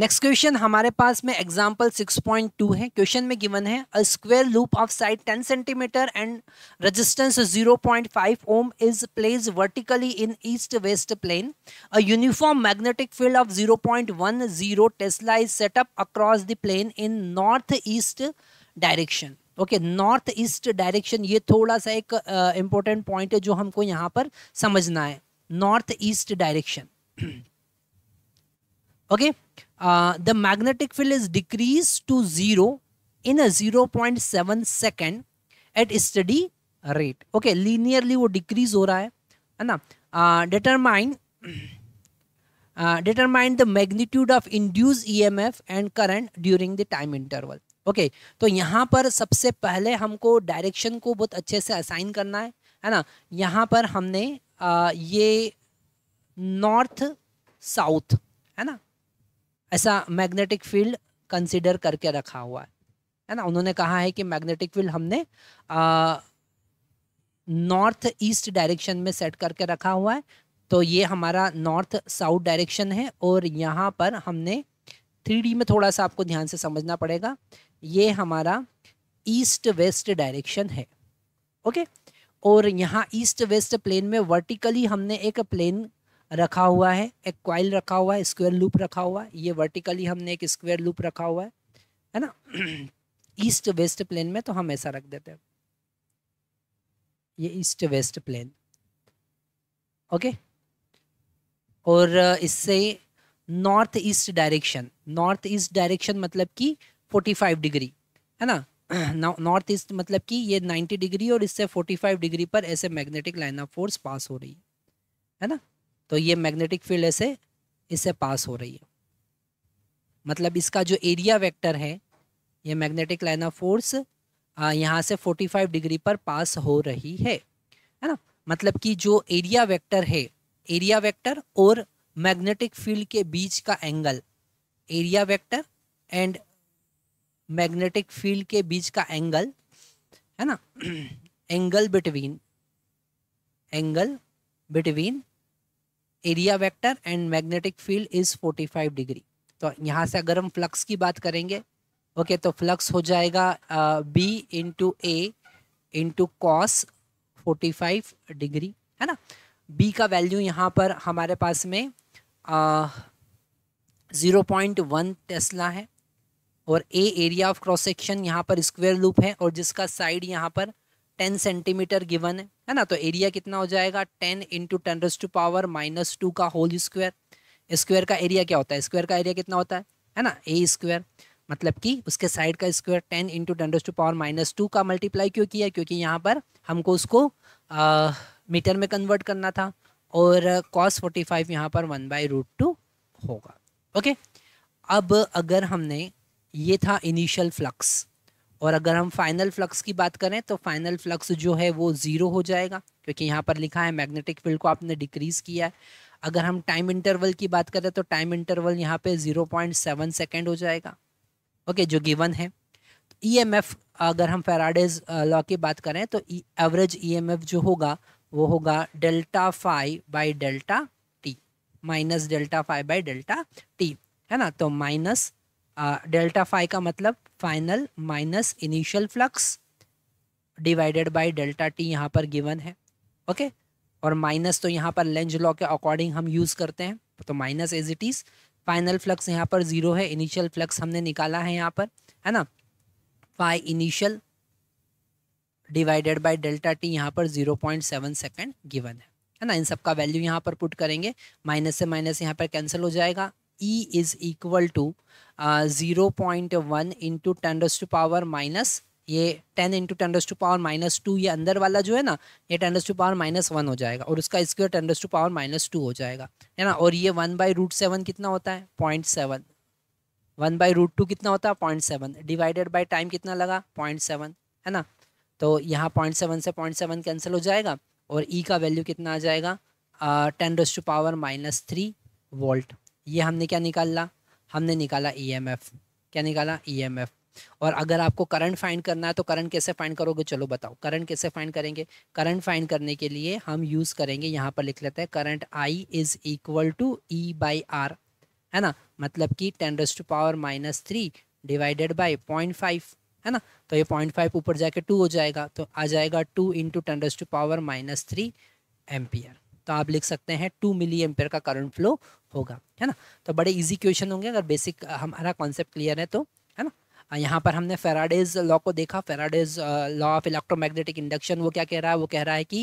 Next question हमारे पास में example 6.2 है क्वेश्चन में गिवन है a square loop of side 10 centimetre and resistance 0.5 ohm is place vertically in east west plane a uniform magnetic field of 0.10 tesla is set up across the plane in north east direction okay north east direction ये थोड़ा सा एक important uh, point है जो हमको यहाँ पर समझना है north east direction okay the magnetic field is decrease to zero in a zero point seven second at steady rate okay linearly वो डिक्रीज हो रहा है है ना determine determine the magnitude of induce E M F and current during the time interval okay तो यहाँ पर सबसे पहले हमको डायरेक्शन को बहुत अच्छे से असाइन करना है है ना यहाँ पर हमने uh, ये नॉर्थ साउथ है ना ऐसा मैग्नेटिक फील्ड कंसिडर करके रखा हुआ है है ना उन्होंने कहा है कि मैग्नेटिक फील्ड हमने नॉर्थ ईस्ट डायरेक्शन में सेट करके रखा हुआ है तो ये हमारा नॉर्थ साउथ डायरेक्शन है और यहाँ पर हमने थ्री में थोड़ा सा आपको ध्यान से समझना पड़ेगा ये हमारा ईस्ट वेस्ट डायरेक्शन है ओके और यहाँ ईस्ट वेस्ट प्लेन में वर्टिकली हमने एक प्लेन रखा हुआ है एक क्वाइल रखा हुआ है स्क्वायर लूप रखा हुआ है ये वर्टिकली हमने एक स्क्वायर लूप रखा हुआ है है ना ईस्ट वेस्ट प्लेन में तो हम ऐसा रख देते हैं ये ईस्ट वेस्ट प्लेन ओके और इससे north east direction north east direction मतलब कि 45 डिग्री है ना नॉर्थ ईस्ट मतलब कि ये 90 डिग्री और इससे 45 डिग्री पर ऐसे magnetic line of force pass हो रही है है ना तो ये मैग्नेटिक फील्ड ऐसे इससे पास हो रही है मतलब इसका जो एरिया वेक्टर है ये मैग्नेटिक लाइन ऑफ फोर्स यहाँ से 45 डिग्री पर पास हो रही है है ना मतलब कि जो एरिया वेक्टर है एरिया वेक्टर और मैग्नेटिक फील्ड के बीच का angle area vector and magnetic field के बीच का एंगल है ना angle between angle between area vector and magnetic field is 45 degree तो यहाँ से अगर हम फ्लक्स की बात करेंगे ओके तो फ्लक्स हो जाएगा B into A into cos forty degree है ना बी का वैल्यू यहाँ पर हमारे पास में ज़ीरो पॉइंट वन टेस्ला है और A area of cross section यहाँ पर स्क्वायर लूप है और जिसका साइड यहाँ पर टेन सेंटीमीटर गिवन है है ना तो एरिया कितना हो जाएगा ten into ten raise to power minus two का होल स्क्वायर स्क्वायर का एरिया क्या होता है स्क्वायर का एरिया कितना होता है है ना ए स्क्वायर मतलब कि उसके साइड का square ten into ten raise to power minus two का मल्टीप्लाई क्यों किया क्योंकि यहाँ पर हमको उसको आ, मीटर में कन्वर्ट करना था और कॉस फोर्टी फाइव यहाँ पर वन बाई रूट टू होगा ओके अब अगर हमने ये था इनिशियल फ्लक्स और अगर हम फाइनल फ्लक्स की बात करें तो फाइनल फ्लक्स जो है वो ज़ीरो हो जाएगा क्योंकि यहाँ पर लिखा है मैग्नेटिक फील्ड को आपने डिक्रीज़ किया है अगर हम टाइम इंटरवल की बात करें तो टाइम इंटरवल यहाँ पे ज़ीरो पॉइंट सेवन सेकेंड हो जाएगा ओके जो गिवन है ई एम एफ अगर हम फेराडेज लॉ की बात करें तो एवरेज ई एम एफ जो होगा वो होगा delta phi by delta T minus delta phi by delta T है ना तो माइनस डेल्टा फाइव का मतलब final minus initial flux divided by delta T यहाँ पर गिवन है ओके okay? और माइनस तो यहाँ पर लेंज लॉ के अकॉर्डिंग हम यूज़ करते हैं तो minus as it is final flux यहाँ पर ज़ीरो है इनिशियल फ्लक्स हमने निकाला है यहाँ पर है ना phi initial divided by delta T यहाँ पर zero point seven second given है है ना इन सब का वैल्यू यहाँ पर पुट करेंगे माइनस से माइनस यहाँ पर कैंसिल हो जाएगा E is equal to zero point one into tens to power minus ये ten into tens to power minus two ये अंदर वाला जो है ना ये tens to power minus one हो जाएगा और उसका square tens to power minus two हो जाएगा है ना और ये वन बाई रूट सेवन कितना होता है point seven one by root two कितना होता है point seven divided by time कितना लगा पॉइंट सेवन है ना तो यहाँ पॉइंट सेवन से पॉइंट सेवन कैंसिल हो जाएगा और ई e का वैल्यू कितना आ जाएगा ten raise to power minus three volt ये हमने क्या निकाला हमने निकाला ईएमएफ e क्या निकाला ईएमएफ e और अगर आपको करंट फाइंड करना है तो करंट कैसे फाइंड करोगे चलो बताओ करंट कैसे फाइंड करेंगे करंट फाइंड करने के लिए हम यूज़ करेंगे यहाँ पर लिख लेते हैं current I is equal to E by R है ना मतलब कि ten raise to power minus three divided by point five है ना तो ये पॉइंट फाइव ऊपर जाके टू हो जाएगा तो आ जाएगा two into ten raise to power minus three ampere तो आप लिख सकते हैं टू मिली एम्पियर का करंट फ्लो होगा है ना तो बड़े इजी क्वेश्चन होंगे अगर बेसिक हमारा कॉन्सेप्ट क्लियर है तो है ना यहाँ पर हमने फेराडेज लॉ को देखा Faraday's law of electromagnetic induction वो क्या कह रहा है वो कह रहा है कि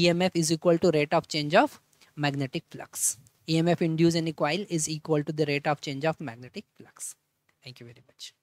E M F is equal to rate of change of magnetic flux E M F induce in a coil is equal to the rate of change of magnetic flux thank you very much